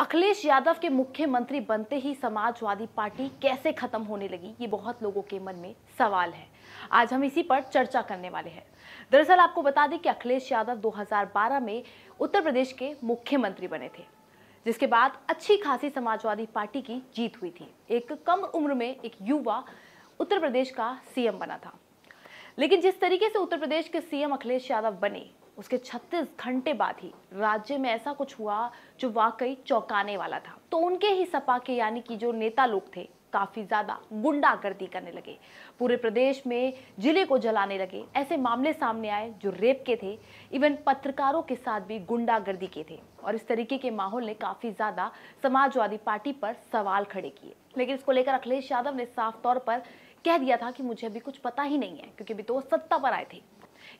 अखिलेश यादव के मुख्यमंत्री बनते ही समाजवादी पार्टी कैसे खत्म होने लगी ये बहुत लोगों के मन में सवाल है आज हम इसी पर चर्चा करने वाले हैं दरअसल आपको बता दें कि अखिलेश यादव 2012 में उत्तर प्रदेश के मुख्यमंत्री बने थे जिसके बाद अच्छी खासी समाजवादी पार्टी की जीत हुई थी एक कम उम्र में एक युवा उत्तर प्रदेश का सीएम बना था लेकिन जिस तरीके से उत्तर प्रदेश के सीएम अखिलेश यादव बने उसके 36 घंटे बाद ही राज्य में ऐसा कुछ हुआ जो वाकई चौंकाने वाला था तो उनके ही सपा के यानी कि जो नेता लोग थे काफी ज्यादा गुंडागर्दी करने लगे पूरे प्रदेश में जिले को जलाने लगे ऐसे मामले सामने आए जो रेप के थे इवन पत्रकारों के साथ भी गुंडागर्दी के थे और इस तरीके के माहौल ने काफी ज्यादा समाजवादी पार्टी पर सवाल खड़े किए लेकिन इसको लेकर अखिलेश यादव ने साफ तौर पर कह दिया था कि मुझे अभी कुछ पता ही नहीं है क्योंकि अभी तो वो सत्ता पर आए थे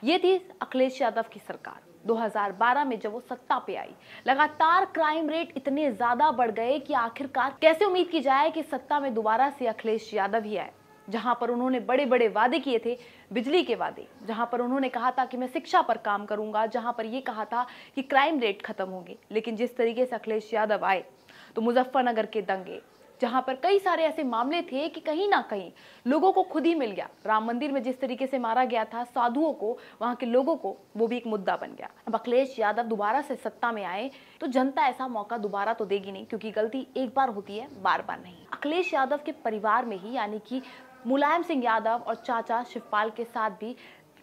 ये थी अखिलेश यादव की सरकार 2012 में जब वो सत्ता पे आई लगातार क्राइम रेट इतने ज्यादा बढ़ गए कि आखिरकार कैसे उम्मीद की जाए कि सत्ता में दोबारा से अखिलेश यादव ही आए जहां पर उन्होंने बड़े बड़े वादे किए थे बिजली के वादे जहां पर उन्होंने कहा था कि मैं शिक्षा पर काम करूंगा जहां पर ये कहा था कि क्राइम रेट खत्म होंगे लेकिन जिस तरीके से अखिलेश यादव आए तो मुजफ्फरनगर के दंगे जहां पर कई सारे ऐसे मामले थे कि कहीं ना कहीं लोगों को खुद ही मिल गया राम मंदिर में जिस तरीके से मारा गया था साधुओं को वहां के लोगों को वो भी एक मुद्दा बन गया अब अखिलेश यादव दोबारा से सत्ता में आए तो जनता ऐसा मौका दोबारा तो देगी नहीं क्योंकि गलती एक बार होती है बार बार नहीं अखिलेश यादव के परिवार में ही यानी कि मुलायम सिंह यादव और चाचा शिवपाल के साथ भी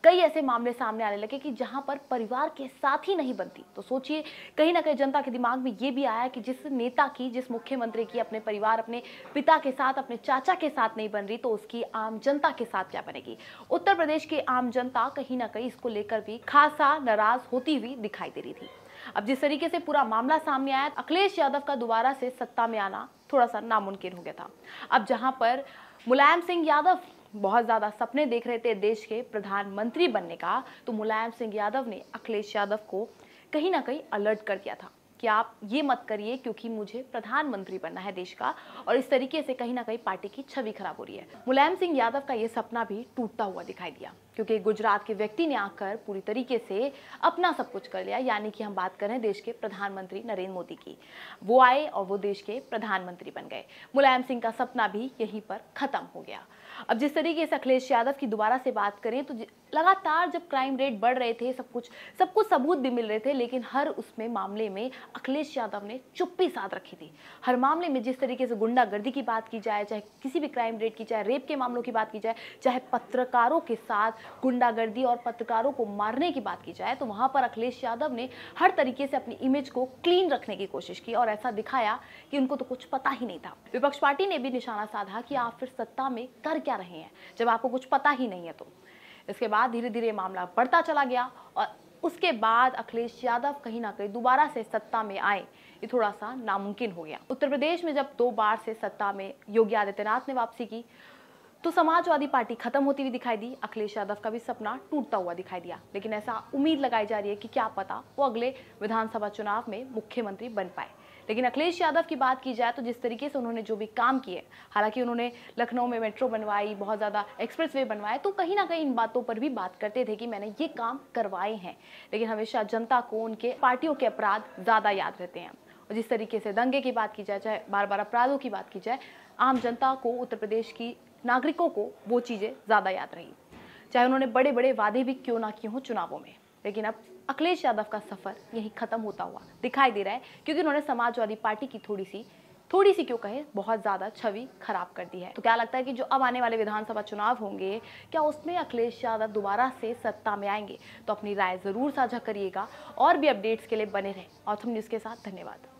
कई ऐसे मामले सामने आने लगे कि जहां पर परिवार के साथ ही नहीं बनती तो सोचिए कहीं ना कहीं जनता के दिमाग में ये भी आया कि जिस नेता की जिस मुख्यमंत्री की अपने परिवार अपने पिता के साथ अपने चाचा के साथ नहीं बन रही तो उसकी आम जनता के साथ क्या बनेगी उत्तर प्रदेश की आम जनता कहीं ना कहीं इसको लेकर भी खासा नाराज होती हुई दिखाई दे रही थी अब जिस तरीके से पूरा मामला सामने आया अखिलेश यादव का दोबारा से सत्ता में आना थोड़ा सा नामुमकिन हो गया था अब जहां पर मुलायम सिंह यादव बहुत ज़्यादा सपने देख रहे थे देश के प्रधानमंत्री बनने का तो मुलायम सिंह यादव ने अखिलेश यादव को कहीं ना कहीं अलर्ट कर दिया था कि आप ये मत करिए क्योंकि मुझे प्रधानमंत्री बनना है देश का और इस तरीके से कहीं ना कहीं पार्टी की छवि खराब हो रही है मुलायम सिंह यादव का ये सपना भी टूटता हुआ दिखाई दिया क्योंकि गुजरात के व्यक्ति ने आकर पूरी तरीके से अपना सब कुछ कर लिया यानी कि हम बात कर रहे हैं देश के प्रधानमंत्री नरेंद्र मोदी की वो आए और वो देश के प्रधानमंत्री बन गए मुलायम सिंह का सपना भी यहीं पर खत्म हो गया अब जिस तरीके से अखिलेश यादव की दोबारा से बात करें तो लगातार जब क्राइम रेट बढ़ रहे थे सब कुछ सबको सबूत भी मिल रहे थे लेकिन हर उसमें मामले में अखिलेश यादव ने चुप्पी साथ रखी थी हर मामले में जिस तरीके से गुंडागर्दी की बात की जाए चाहे किसी भी क्राइम रेट की चाहे रेप के मामलों की बात की जाए चाहे पत्रकारों के साथ गुंडागर्दी और पत्रकारों को मारने की बात की जाए तो वहाँ पर अखिलेश यादव ने हर तरीके से अपनी इमेज को क्लीन रखने की कोशिश की और ऐसा दिखाया कि उनको तो कुछ पता ही नहीं था विपक्ष पार्टी ने भी निशाना साधा कि आप फिर सत्ता में कर क्या रहे हैं जब आपको कुछ पता ही नहीं है तो इसके बाद धीरे धीरे मामला बढ़ता चला गया और उसके बाद अखिलेश यादव कहीं ना कहीं दोबारा से सत्ता में आए ये थोड़ा सा नामुमकिन हो गया उत्तर प्रदेश में जब दो बार से सत्ता में योगी आदित्यनाथ ने वापसी की तो समाजवादी पार्टी खत्म होती हुई दिखाई दी अखिलेश यादव का भी सपना टूटता हुआ दिखाई दिया लेकिन ऐसा उम्मीद लगाई जा रही है कि क्या पता वो अगले विधानसभा चुनाव में मुख्यमंत्री बन पाए लेकिन अखिलेश यादव की बात की जाए तो जिस तरीके से उन्होंने जो भी काम किए हालांकि उन्होंने लखनऊ में मेट्रो बनवाई बहुत ज़्यादा एक्सप्रेस वे बनवाए तो कहीं ना कहीं इन बातों पर भी बात करते थे कि मैंने ये काम करवाए हैं लेकिन हमेशा जनता को उनके पार्टियों के अपराध ज़्यादा याद रहते हैं और जिस तरीके से दंगे की बात की जाए चाहे बार बार अपराधों की बात की जाए आम जनता को उत्तर प्रदेश की नागरिकों को वो चीज़ें ज़्यादा याद रही चाहे उन्होंने बड़े बड़े वादे भी क्यों ना किए हों चुनावों में लेकिन अब अखिलेश यादव का सफर यही खत्म होता हुआ दिखाई दे रहा है क्योंकि उन्होंने समाजवादी पार्टी की थोड़ी सी थोड़ी सी क्यों कहे बहुत ज्यादा छवि खराब कर दी है तो क्या लगता है कि जो अब आने वाले विधानसभा चुनाव होंगे क्या उसमें अखिलेश यादव दोबारा से सत्ता में आएंगे तो अपनी राय जरूर साझा करिएगा और भी अपडेट्स के लिए बने रहें ऑथम न्यूज के साथ धन्यवाद